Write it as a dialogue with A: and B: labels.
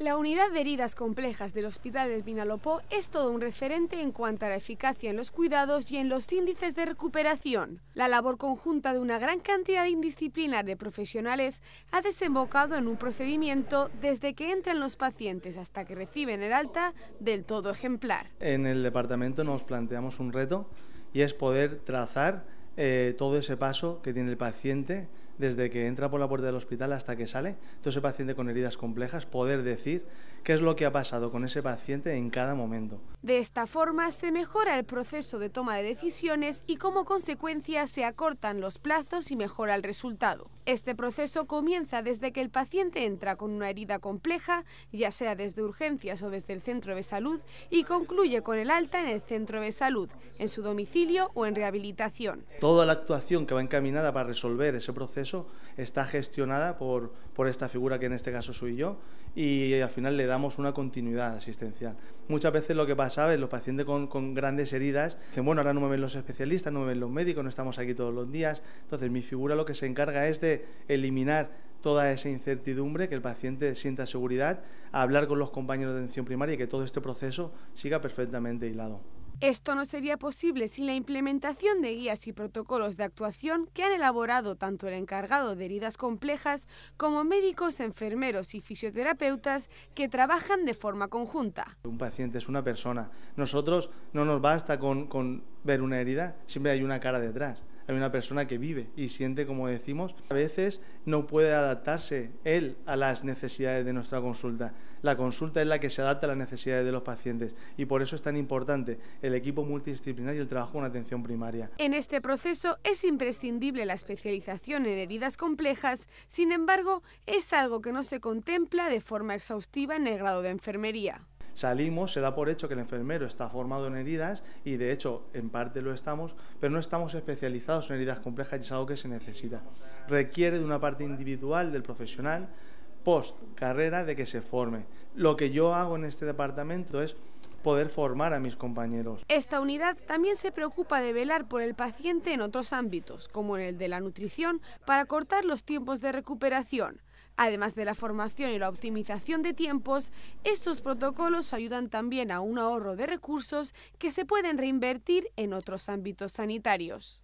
A: La unidad de heridas complejas del Hospital del Vinalopó es todo un referente en cuanto a la eficacia en los cuidados y en los índices de recuperación. La labor conjunta de una gran cantidad de indisciplinar de profesionales ha desembocado en un procedimiento desde que entran los pacientes hasta que reciben el alta del todo ejemplar.
B: En el departamento nos planteamos un reto y es poder trazar eh, todo ese paso que tiene el paciente desde que entra por la puerta del hospital hasta que sale, todo ese paciente con heridas complejas, poder decir qué es lo que ha pasado con ese paciente en cada momento.
A: De esta forma se mejora el proceso de toma de decisiones y como consecuencia se acortan los plazos y mejora el resultado. Este proceso comienza desde que el paciente entra con una herida compleja, ya sea desde urgencias o desde el centro de salud, y concluye con el alta en el centro de salud, en su domicilio o en rehabilitación.
B: Toda la actuación que va encaminada para resolver ese proceso está gestionada por, esta figura que en este caso soy yo y al final le damos una continuidad asistencial. Muchas veces lo que pasa es que los pacientes con, grandes heridas dicen, bueno, ahora no me ven los especialistas, no me ven los médicos, no estamos aquí todos los días. Entonces mi figura lo que se encarga es de eliminar toda esa incertidumbre, que el paciente sienta seguridad, hablar con los compañeros de atención primaria y que todo este proceso siga perfectamente hilado.
A: Esto no sería posible sin la implementación de guías y protocolos de actuación que han elaborado tanto el encargado de heridas complejas como médicos, enfermeros y fisioterapeutas que trabajan de forma conjunta.
B: Un paciente es una persona. Nosotros no nos basta con, con ver una herida, siempre hay una cara detrás. Hay una persona que vive y siente, como decimos, a veces no puede adaptarse él a las necesidades de nuestra consulta. La consulta es la que se adapta a las necesidades de los pacientes y por eso es tan importante el equipo multidisciplinar y el trabajo con atención primaria.
A: En este proceso es imprescindible la especialización en heridas complejas, sin embargo, es algo que no se contempla de forma exhaustiva en el grado de enfermería.
B: Salimos, se da por hecho que el enfermero está formado en heridas y de hecho en parte lo estamos, pero no estamos especializados en heridas complejas y es algo que se necesita. Requiere de una parte individual del profesional post carrera de que se forme. Lo que yo hago en este departamento es poder formar a mis compañeros.
A: Esta unidad también se preocupa de velar por el paciente en otros ámbitos, como en el de la nutrición, para cortar los tiempos de recuperación. Además de la formación y la optimización de tiempos, estos protocolos ayudan también a un ahorro de recursos
B: que se pueden reinvertir en otros ámbitos sanitarios.